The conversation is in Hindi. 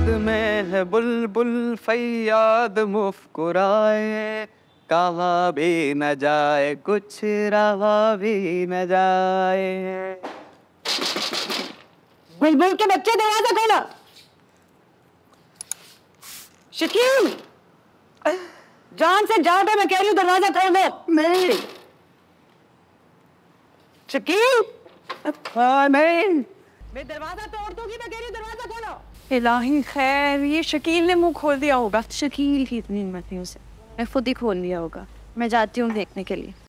याद में है बुलबुल फैयाद मुफकुराए कहा भी न जाए कुछ रहा भी न जाए बुलबुल के बच्चे दरवाजा खोला शकील जान से पे मैं कह रही हूँ दरवाजा खोल दो नहीं शकील हाँ, मैं मैं दरवाजा तोड़ दूंगी मैं कह रही इलाही खैर ये शकील ने मुंह खोल दिया होगा शकील ही इतनी हिम्मत नहीं उसे मैं खुद ही खोल लिया होगा मैं जाती हूँ देखने के लिए